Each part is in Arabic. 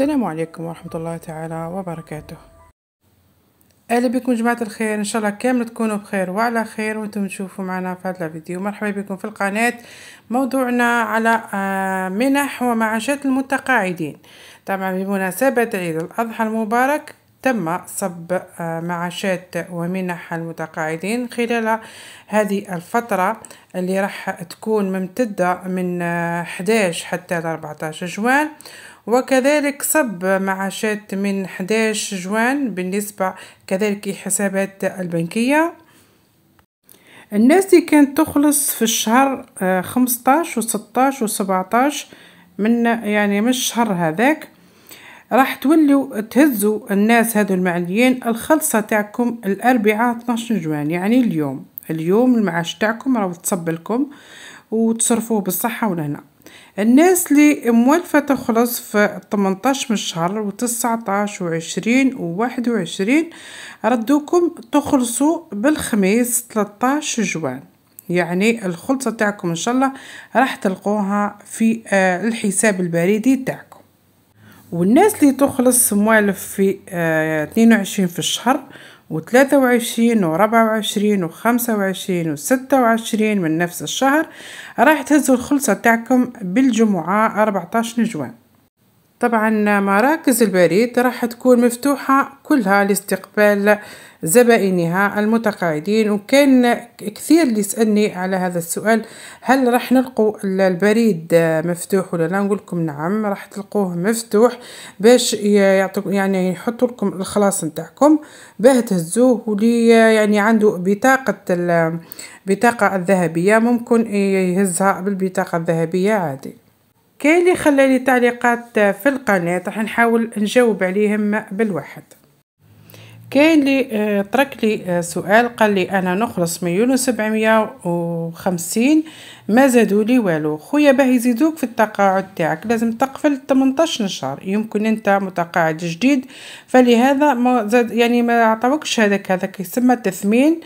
السلام عليكم ورحمة الله تعالى وبركاته اهلا بكم جماعة الخير ان شاء الله كامل تكونوا بخير وعلى خير وانتم تشوفوا معنا في هذا الفيديو مرحبا بكم في القناة موضوعنا على آه، منح ومعاشات المتقاعدين طبعا بمناسبة عيد الاضحى المبارك تم صب آه، معاشات ومنح المتقاعدين خلال هذه الفترة اللي راح تكون ممتدة من 11 آه، حتى 14 جوان وكذلك صب معاشات من 11 جوان بالنسبة كذلك حسابات البنكية الناس دي كانت تخلص في الشهر و 16 و 17 من يعني من الشهر هذاك راح تولوا تهزوا الناس هادو المعنيين الخلصة تاعكم الأربعاء 12 جوان يعني اليوم اليوم المعاش تاعكم راهو تصب لكم وتصرفوه بالصحة والهنا الناس اللي موالفة تخلص في 18 من الشهر و 19 و 20 و 21 ردوكم تخلصوا بالخميس 13 جوان يعني الخلصة تاعكم ان شاء الله راح تلقوها في آه، الحساب البريدي تاعكم والناس اللي تخلص موالف في 22 آه، في الشهر وتلاتة وعشرين وربعة وعشرين وخمسة وعشرين وستة وعشرين من نفس الشهر راح تهزوا الخلصة تاعكم بالجمعة أربعتاش نجوان طبعا مراكز البريد راح تكون مفتوحة كلها لاستقبال زبائنها المتقاعدين وكان كثير اللي يسألني على هذا السؤال هل راح نلقوا البريد مفتوح ولا لا نقول لكم نعم راح تلقوه مفتوح باش يعطيكم يعني يحطوا لكم الخلاص نتاعكم باه تهزوه ولي يعني عنده بطاقة البطاقة الذهبية ممكن يهزها بالبطاقة الذهبية عادي كاين اللي خلى لي تعليقات في القناه راح نحاول نجاوب عليهم بالواحد كاين اللي ترك آه، لي آه، سؤال قال لي انا نخلص مليون وسبعمية 750 ما زادوا لي والو خويا باه يزيدوك في التقاعد تاعك لازم تقفل 18 شهر يمكن انت متقاعد جديد فلهذا ما زاد يعني ما عطاوكش هذاك هذاك يسمى تثمين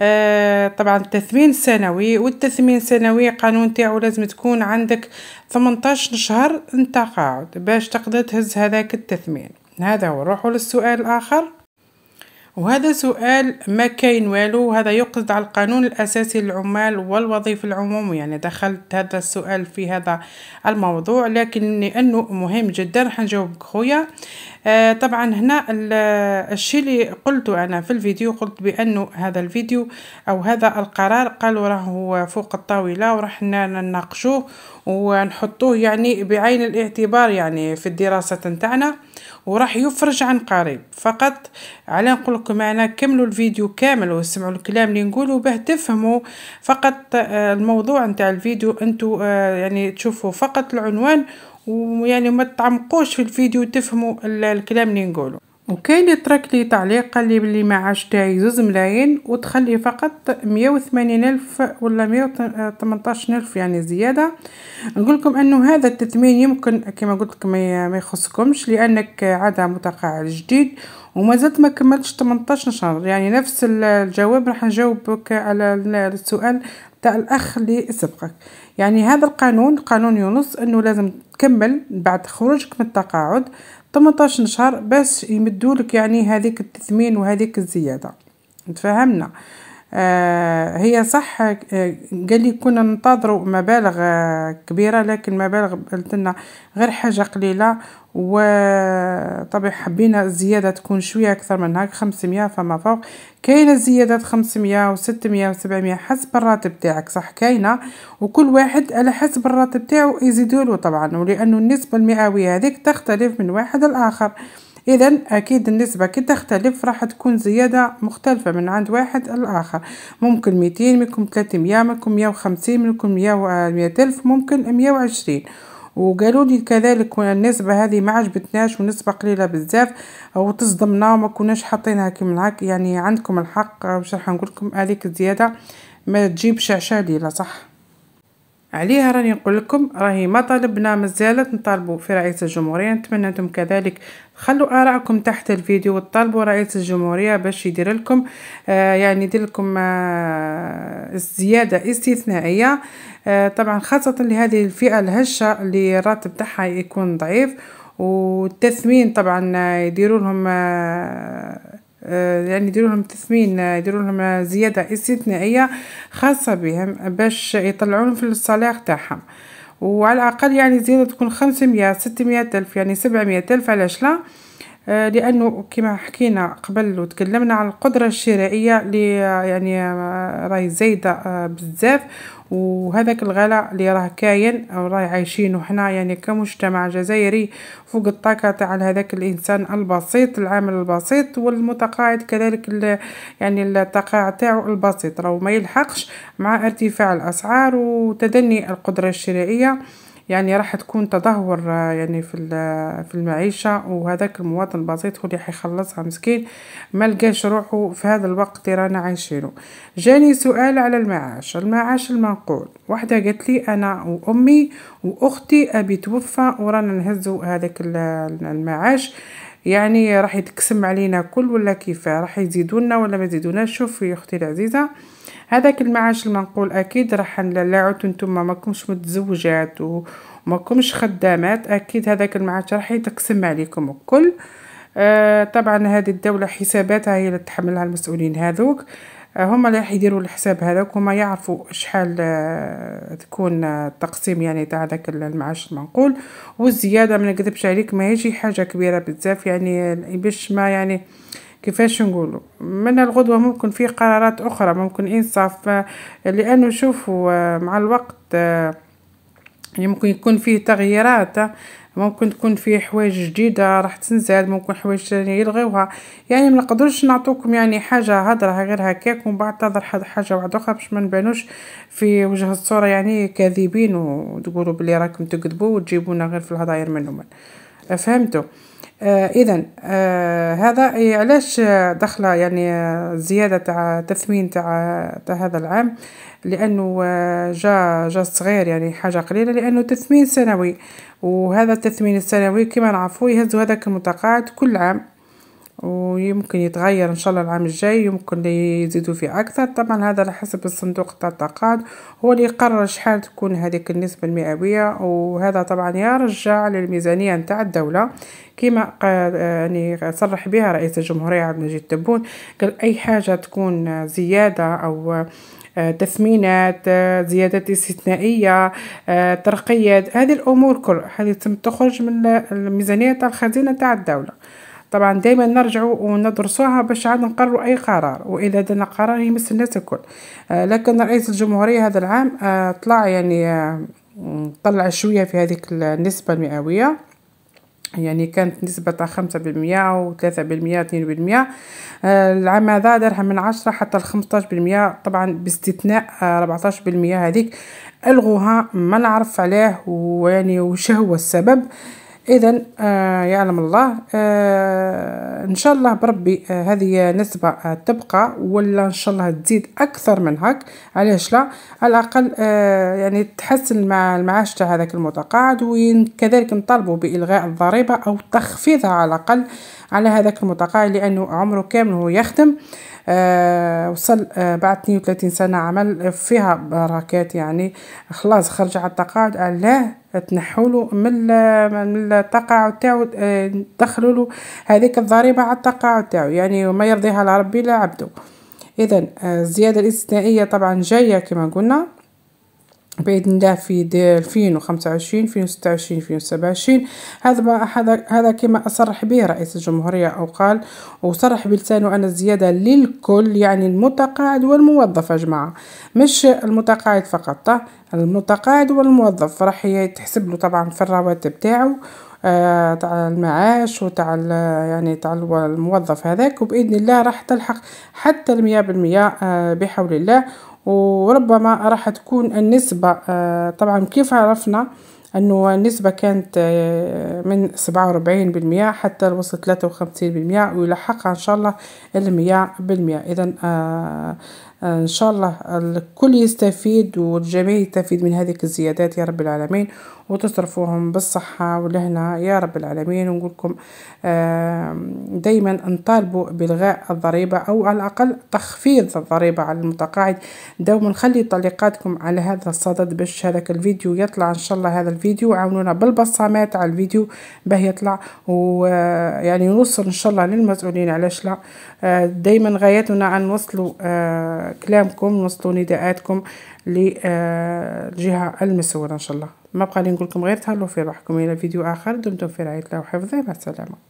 آه طبعا التثمين السنوي والتثمين السنوي قانون تاعو لازم تكون عندك 18 شهر انت قاعد باش تقدر تهز هذاك التثمين هذا هو نروحوا للسؤال الاخر وهذا سؤال ما كاين والو هذا يقصد على القانون الاساسي للعمال والوظيفه العموميه يعني دخلت هذا السؤال في هذا الموضوع لكن لانه مهم جدا حنجاوبك خويا آه طبعا هنا الشيء اللي قلته أنا في الفيديو قلت بأنه هذا الفيديو أو هذا القرار قالوا راه فوق الطاولة وراح نناقشوه ونحطوه يعني بعين الاعتبار يعني في الدراسة نتاعنا وراح يفرج عن قريب فقط على نقول لكم انا كملوا الفيديو كامل واسمعوا الكلام اللي نقوله باه تفهموا فقط آه، الموضوع نتاع الفيديو انتو آه، يعني تشوفوا فقط العنوان ويعني ما تعمقوش في الفيديو تفهموا الكلام اللي نقوله وكاين لي ترك لي تعليق قال لي بلي معاش تاعي زوز ملايين وتخلي فقط مية وثمانين الف ولا مية الف يعني زياده نقول لكم انه هذا التثمين يمكن كما قلت لكم ما يخصكمش لانك عاده متقاعد جديد وما زلت ما كملتش 18 شهر يعني نفس الجواب راح نجاوبك على السؤال تاع الاخ اللي سبقك يعني هذا القانون قانون يونس انه لازم تكمل بعد خروجك من التقاعد 18 شهر باش يمدولك يعني هذيك التثمين وهذيك الزياده تفهمنا آه، هي صح آه، قال لي كنا ننتظروا مبالغ آه، كبيره لكن مبالغ قلت غير حاجه قليله وطبعا حبينا الزياده تكون شويه اكثر من هاك 500 فما فوق كاينه زيادات 500 و600 و700 حسب الراتب تاعك صح كاينه وكل واحد على حسب الراتب تاعو يزيدوا له طبعا ولانه النسبه المئويه هذيك تختلف من واحد لاخر اذا اكيد النسبه كي تختلف راح تكون زياده مختلفه من عند واحد الاخر ممكن 200 منكم 300 منكم 150 منكم 100 100000 آه، ممكن 120 وقالوا لي كذلك النسبه هذه ما عجبتناش ونسبه قليله بزاف وتصدمنا وما كناش حاطينها كيما هكا يعني عندكم الحق واش راح نقول لكم هذيك الزياده ما تجيبش عشاليله صح عليها راني نقول لكم راهي ما طالبنا مازالت نطالبوا في رئيس الجمهوريه نتمنى انتم كذلك خلوا ارائكم تحت الفيديو وطالبوا رئيس الجمهوريه باش يدير لكم آه يعني يدير لكم آه زياده استثنائيه آه طبعا خاصه لهذه الفئه الهشه اللي الراتب تاعها يكون ضعيف والتثمين طبعا يديروا لهم آه يعني يديروا لهم تثمين يديروا لهم زياده استثنائيه خاصه بهم باش يطلعوهم في الصلاح تاعهم وعلى الاقل يعني زياده تكون 500 600 الف يعني 700 الف علاش لا آه آه، لانه كما حكينا قبل وتكلمنا على القدره الشرائيه اللي آه، يعني آه، راهي زايده بزاف وهذاك الغلاء اللي راه كاين راهي عايشينه حنا يعني كمجتمع جزائري فوق الطاقه تاع هذاك الانسان البسيط العامل البسيط والمتقاعد كذلك يعني الطاقه تاعو البسيط راهو ما يلحقش مع ارتفاع الاسعار وتدني القدره الشرائيه يعني راح تكون تدهور آه، يعني في آه، في المعيشة وهذاك المواطن البسيط هو اللي حيخلصها مسكين ما لقاش روحه في هذا الوقت اللي رانا عايشينه جاني سؤال على المعاش المعاش المنقول واحدة قالت لي أنا وأمي وأختي أبي توفى ورانا نهزو هذاك آه، المعاش يعني راح يتقسم علينا كل ولا كيف راح يزيدونا ولا ما يزيدوناش شوفي اختي العزيزه هذاك المعاش المنقول اكيد راح لا عدتو نتوما ماكمش متزوجات وماكمش خدامات اكيد هذاك المعاش راح يتقسم عليكم الكل آه طبعا هذه الدوله حساباتها هي اللي تحملها المسؤولين هذوك هما اللي راح يديروا الحساب هذاك هما يعرفوا شحال آه، تكون آه، التقسيم يعني تاع داك المعاش المنقول والزياده ما نكذبش عليك ما يجي حاجه كبيره بزاف يعني باش ما يعني كيفاش نقولوا من الغدوة ممكن في قرارات أخرى ممكن إنصاف آه، لأنه شوفوا مع الوقت يمكن يعني يكون فيه تغييرات ممكن تكون فيه حوايج جديده راح تنزل ممكن حوايج ثانيه يلغيوها يعني ما نقدرش نعطوكم يعني حاجه هضره غير هكاك ومن بعد تظهر حاجه واحده اخرى باش ما نبانوش في وجه الصوره يعني كاذبين وتقولوا بلي راكم تكذبوا وتجيبونا غير في الهضاير منهم فهمتوا آه، اذا آه، هذا علاش آه، دخله يعني زياده تاع تثمين تاع تاع هذا العام لانه جا جا صغير يعني حاجه قليله لانه تثمين سنوي وهذا التثمين السنوي كما نعرفوا يهزوا هذاك المتقاعد كل عام ويمكن يتغير ان شاء الله العام الجاي يمكن يزيدوا فيه اكثر طبعا هذا على حسب الصندوق تاع التقاعد هو اللي يقرر شحال تكون هذيك النسبه المئويه وهذا طبعا يرجع للميزانيه نتاع الدوله كما يعني صرح بها رئيس الجمهوريه عبد المجيد تبون قال اي حاجه تكون زياده او آه، تثمينات آه، زيادات استثنائية آه، ترقيات هذه الأمور كلها هذه تم تخرج من الميزانية تاع الخزينة تاع الدولة طبعا دايما نرجع وندرسوها باش عاد نقرروا اي قرار واذا درنا قرار يمس الناس الكل آه، لكن رئيس الجمهوريه هذا العام آه، طلع يعني آه، طلع شويه في هذيك النسبه المئويه يعني كانت نسبة خمسة بالمية ثلاثة بالمية اثنين بالمية العام هذا دارها من عشرة حتى الخمسطاش بالمية طبعا باستثناء ربعطاش بالمية هذيك ألغوها ما نعرف عليه ويعني وش هو السبب اذا آه يعلم الله آه ان شاء الله بربي آه هذه نسبه آه تبقى ولا ان شاء الله تزيد اكثر من هك علاش لا على الاقل آه يعني تحسن مع المعاش تاع هذاك المتقاعد وكذلك نطالبوا بالغاء الضريبه او تخفيضها على الاقل على هذاك المتقاعد لانه عمره كامل هو يخدم آه وصل آه بعد 32 سنه عمل فيها بركات يعني خلاص خرج على التقاعد الله تنحوا له من من التقاعد تاعو آه، دخلوا له هذيك الضريبه على التقاعد تاعو يعني ما يرضيها لربي ربي لا عبده اذا آه، الزياده الاستثنائيه طبعا جايه كما قلنا بإذن الله في 2025 2026 2027 هذا ما هذا هذا كما أصرح به رئيس الجمهورية أو قال وصرح بلسانه أن الزيادة للكل يعني المتقاعد والموظف يا جماعة مش المتقاعد فقط آه، المتقاعد والموظف راح يتحسب له طبعا في الرواتب تاعو آه تاع المعاش وتاع يعني تاع الموظف هذاك وباذن الله راح تلحق حتى المية بالمية آه بحول الله وربما راح تكون النسبة آه، طبعا كيف عرفنا انه النسبة كانت آه، من سبعة حتى وصلت تلاتة وخمسين ويلحقها ان شاء الله المية بالمية اذا آه، آه، ان شاء الله الكل يستفيد والجميع يستفيد من هذه الزيادات يا رب العالمين وتصرفوهم بالصحة والهنا يا رب العالمين ونقول لكم دايما نطالبوا بإلغاء الضريبة أو على الأقل تخفيض الضريبة على المتقاعد دوما خلي تعليقاتكم على هذا الصدد باش هذاك الفيديو يطلع إن شاء الله هذا الفيديو عاونونا بالبصمات على الفيديو باه يطلع ويعني آه، نوصل إن شاء الله للمسؤولين علاش لا آه، دايما غايتنا أن نوصلوا كلامكم نوصلوا نداءاتكم للجهه المسؤوله ان شاء الله ما بقى لي نقول لكم غير تهلو في روحكم الى فيديو اخر دمتم في رعايه الله وحفظه مع السلامه